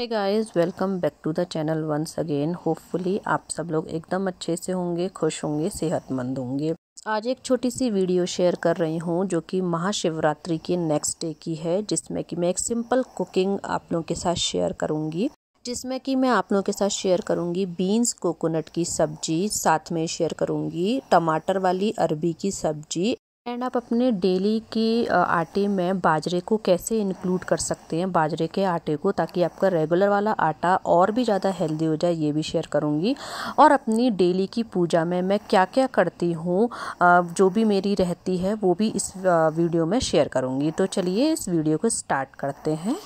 है guys welcome back to the channel once again hopefully आप सब लोग एकदम अच्छे से होंगे खुश होंगे सेहतमंद होंगे आज एक छोटी सी वीडियो शेयर कर रही हूँ जो कि महाशिवरात्रि के नेक्स्ट डे की है जिसमें कि मैं एक सिंपल कुकिंग आप लोगों के साथ शेयर करूँगी जिसमें कि मैं आप लोगों के साथ शेयर करूँगी बीन्स कोकोनट की सब्जी साथ में शेयर करूँगी टमाटर वाली अरबी की सब्जी एंड आप अपने डेली के आटे में बाजरे को कैसे इंक्लूड कर सकते हैं बाजरे के आटे को ताकि आपका रेगुलर वाला आटा और भी ज़्यादा हेल्दी हो जाए ये भी शेयर करूँगी और अपनी डेली की पूजा में मैं क्या क्या करती हूँ जो भी मेरी रहती है वो भी इस वीडियो में शेयर करूँगी तो चलिए इस वीडियो को स्टार्ट करते हैं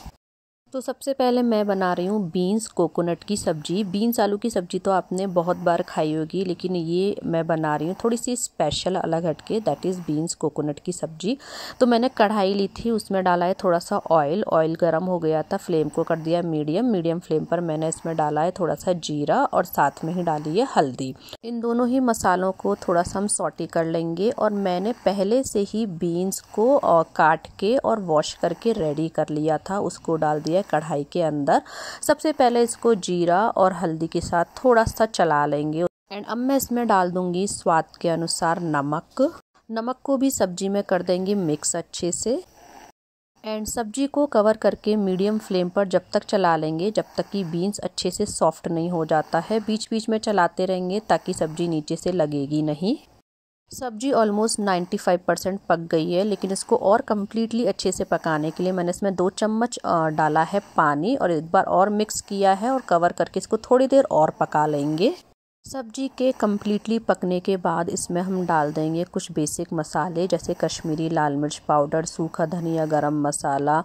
तो सबसे पहले मैं बना रही हूँ बीन्स कोकोनट की सब्ज़ी बीन्स आलू की सब्ज़ी तो आपने बहुत बार खाई होगी लेकिन ये मैं बना रही हूँ थोड़ी सी स्पेशल अलग हटके दैट इज़ बीन्स कोकोनट की सब्ज़ी तो मैंने कढ़ाई ली थी उसमें डाला है थोड़ा सा ऑयल ऑयल गर्म हो गया था फ्लेम को कर दिया मीडियम मीडियम फ्लेम पर मैंने इसमें डाला है थोड़ा सा जीरा और साथ में ही डाली है हल्दी इन दोनों ही मसालों को थोड़ा सा हम सॉटी कर लेंगे और मैंने पहले से ही बीन्स को काट के और वॉश करके रेडी कर लिया था उसको डाल दिया कढ़ाई के अंदर सबसे पहले इसको जीरा और हल्दी के साथ थोड़ा सा चला लेंगे एंड अब मैं इसमें डाल दूंगी स्वाद के अनुसार नमक नमक को भी सब्जी में कर देंगे मिक्स अच्छे से एंड सब्जी को कवर करके मीडियम फ्लेम पर जब तक चला लेंगे जब तक कि बीन्स अच्छे से सॉफ्ट नहीं हो जाता है बीच बीच में चलाते रहेंगे ताकि सब्जी नीचे से लगेगी नहीं सब्जी ऑलमोस्ट 95 परसेंट पक गई है लेकिन इसको और कम्प्लीटली अच्छे से पकाने के लिए मैंने इसमें दो चम्मच डाला है पानी और एक बार और मिक्स किया है और कवर करके इसको थोड़ी देर और पका लेंगे सब्जी के कम्प्लीटली पकने के बाद इसमें हम डाल देंगे कुछ बेसिक मसाले जैसे कश्मीरी लाल मिर्च पाउडर सूखा धनिया गरम मसाला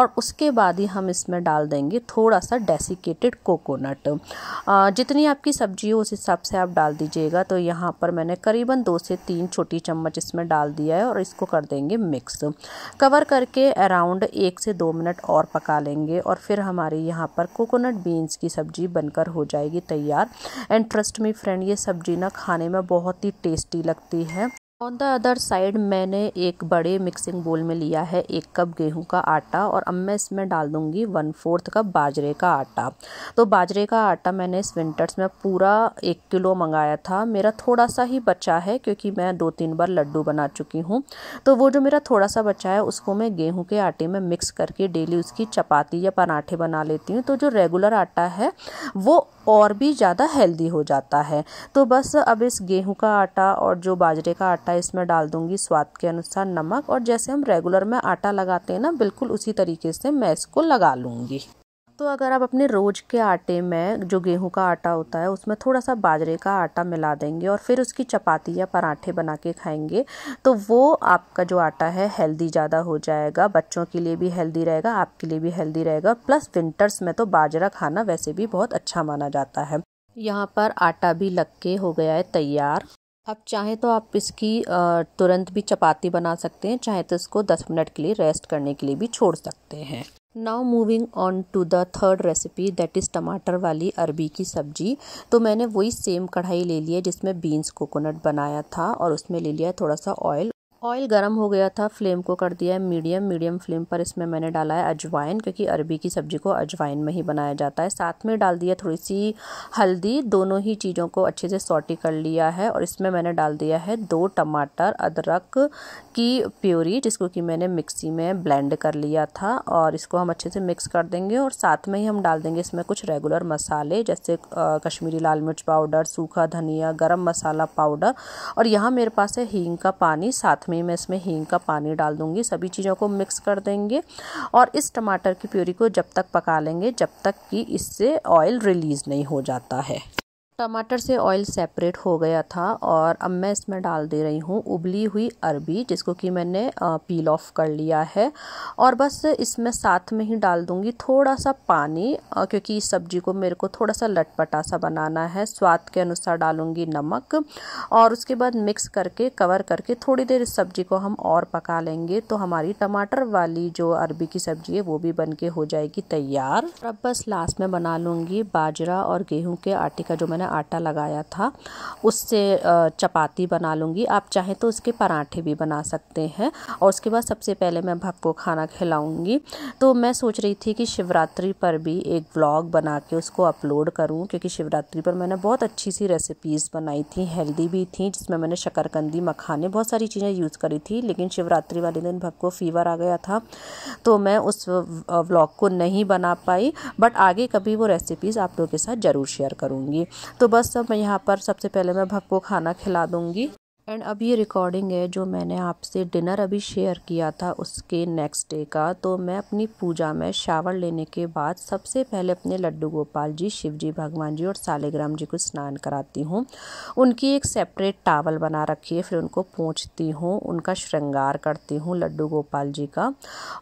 और उसके बाद ही हम इसमें डाल देंगे थोड़ा सा डेसिकेटेड कोकोनट जितनी आपकी सब्जी हो उस हिसाब से आप डाल दीजिएगा तो यहाँ पर मैंने करीबन दो से तीन छोटी चम्मच इसमें डाल दिया है और इसको कर देंगे मिक्स कवर करके अराउंड एक से दो मिनट और पका लेंगे और फिर हमारी यहाँ पर कोकोनट बीन्स की सब्जी बनकर हो जाएगी तैयार एंड ट्रस्ट मी फ्रेंड ये सब्जी ना खाने में बहुत ही टेस्टी लगती है ऑन द अदर साइड मैंने एक बड़े मिक्सिंग बोल में लिया है एक कप गेहूं का आटा और अब मैं इसमें डाल दूंगी वन फोर्थ कप बाजरे का आटा तो बाजरे का आटा मैंने इस विंटर्स में पूरा एक किलो मंगाया था मेरा थोड़ा सा ही बचा है क्योंकि मैं दो तीन बार लड्डू बना चुकी हूँ तो वो जो मेरा थोड़ा सा बचा है उसको मैं गेहूँ के आटे में मिक्स करके डेली उसकी चपाती या पराठे बना लेती हूँ तो जो रेगुलर आटा है वो और भी ज़्यादा हेल्दी हो जाता है तो बस अब इस गेहूँ का आटा और जो बाजरे का आटा है इसमें डाल दूंगी स्वाद के अनुसार नमक और जैसे हम रेगुलर में आटा लगाते हैं ना बिल्कुल उसी तरीके से मैं इसको लगा लूँगी तो अगर आप अपने रोज के आटे में जो गेहूं का आटा होता है उसमें थोड़ा सा बाजरे का आटा मिला देंगे और फिर उसकी चपाती या पराठे बना के खाएंगे तो वो आपका जो आटा है हेल्दी ज़्यादा हो जाएगा बच्चों के लिए भी हेल्दी रहेगा आपके लिए भी हेल्दी रहेगा प्लस विंटर्स में तो बाजरा खाना वैसे भी बहुत अच्छा माना जाता है यहाँ पर आटा भी लग के हो गया है तैयार अब चाहे तो आप इसकी तुरंत भी चपाती बना सकते हैं चाहे तो इसको दस मिनट के लिए रेस्ट करने के लिए भी छोड़ सकते हैं now moving on to the third recipe that is टमाटर वाली अरबी की सब्जी तो मैंने वही सेम कढ़ाई ले ली है जिसमें बीन्स कोकोनट बनाया था और उसमें ले लिया थोड़ा सा ऑयल ऑयल गर्म हो गया था फ्लेम को कर दिया है मीडियम मीडियम फ्लेम पर इसमें मैंने डाला है अजवाइन क्योंकि अरबी की सब्ज़ी को अजवाइन में ही बनाया जाता है साथ में डाल दिया थोड़ी सी हल्दी दोनों ही चीज़ों को अच्छे से सॉटी कर लिया है और इसमें मैंने डाल दिया है दो टमाटर अदरक की प्योरी जिसको कि मैंने मिक्सी में ब्लेंड कर लिया था और इसको हम अच्छे से मिक्स कर देंगे और साथ में ही हम डाल देंगे इसमें कुछ रेगुलर मसाले जैसे कश्मीरी लाल मिर्च पाउडर सूखा धनिया गर्म मसाला पाउडर और यहाँ मेरे पास है हींग का पानी साथ में इसमें मैं इसमें हींग का पानी डाल दूंगी सभी चीज़ों को मिक्स कर देंगे और इस टमाटर की प्यूरी को जब तक पका लेंगे जब तक कि इससे ऑयल रिलीज़ नहीं हो जाता है टमाटर से ऑयल सेपरेट हो गया था और अब मैं इसमें डाल दे रही हूँ उबली हुई अरबी जिसको कि मैंने पील ऑफ कर लिया है और बस इसमें साथ में ही डाल दूँगी थोड़ा सा पानी क्योंकि इस सब्जी को मेरे को थोड़ा सा लटपटा सा बनाना है स्वाद के अनुसार डालूँगी नमक और उसके बाद मिक्स करके कवर करके थोड़ी देर इस सब्जी को हम और पका लेंगे तो हमारी टमाटर वाली जो अरबी की सब्जी है वो भी बन के हो जाएगी तैयार अब बस लास्ट में बना लूँगी बाजरा और गेहूँ के आटे का जो मैंने मैंने आटा लगाया था उससे चपाती बना लूँगी आप चाहें तो उसके पराठे भी बना सकते हैं और उसके बाद सबसे पहले मैं भक्त को खाना खिलाऊँगी तो मैं सोच रही थी कि शिवरात्रि पर भी एक व्लॉग बना के उसको अपलोड करूँ क्योंकि शिवरात्रि पर मैंने बहुत अच्छी सी रेसिपीज़ बनाई थी हेल्दी भी थी जिसमें मैंने शकरकंदी मखाने बहुत सारी चीज़ें यूज़ करी थी लेकिन शिवरात्रि वाले दिन भक्त को फीवर आ गया था तो मैं उस व्लॉग को नहीं बना पाई बट आगे कभी वो रेसिपीज़ आप लोगों के साथ ज़रूर शेयर करूँगी तो बस अब यहाँ पर सबसे पहले मैं भक्को खाना खिला दूँगी एंड अब ये रिकॉर्डिंग है जो मैंने आपसे डिनर अभी शेयर किया था उसके नेक्स्ट डे का तो मैं अपनी पूजा में शावर लेने के बाद सबसे पहले अपने लड्डू गोपाल जी शिव जी भगवान जी और सालेग्राम जी को स्नान कराती हूँ उनकी एक सेपरेट टावल बना रखी है फिर उनको पूछती हूँ उनका श्रृंगार करती हूँ लड्डू गोपाल जी का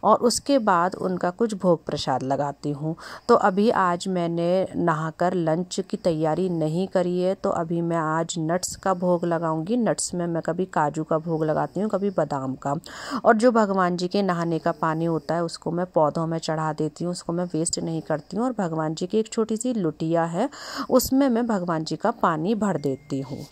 और उसके बाद उनका कुछ भोग प्रसाद लगाती हूँ तो अभी आज मैंने नहाकर लंच की तैयारी नहीं करी है तो अभी मैं आज नट्स का भोग लगाऊँगी नट्स जिसमें मैं कभी काजू का भोग लगाती हूँ कभी बादाम का और जो भगवान जी के नहाने का पानी होता है उसको मैं पौधों में चढ़ा देती हूँ उसको मैं वेस्ट नहीं करती हूँ और भगवान जी की एक छोटी सी लुटिया है उसमें मैं भगवान जी का पानी भर देती हूँ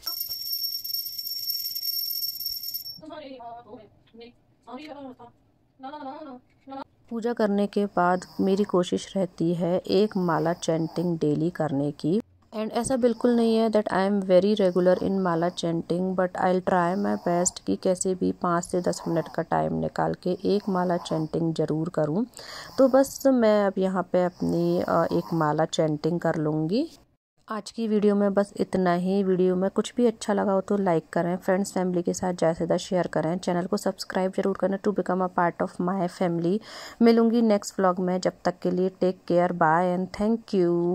पूजा करने के बाद मेरी कोशिश रहती है एक माला चैंटिंग डेली करने की एंड ऐसा बिल्कुल नहीं है that I am very regular in mala chanting but I try my best कि कैसे भी पाँच से दस मिनट का टाइम निकाल के एक माला चैंटिंग ज़रूर करूँ तो बस मैं अब यहाँ पे अपनी एक माला चैंटिंग कर लूँगी आज की वीडियो में बस इतना ही वीडियो में कुछ भी अच्छा लगा हो तो लाइक करें फ्रेंड्स फैमिली के साथ ज़्यादा से ज़्यादा शेयर करें चैनल को सब्सक्राइब जरूर करें to become a part of my family मिलूंगी नेक्स्ट व्लॉग में जब तक के लिए take care bye and thank you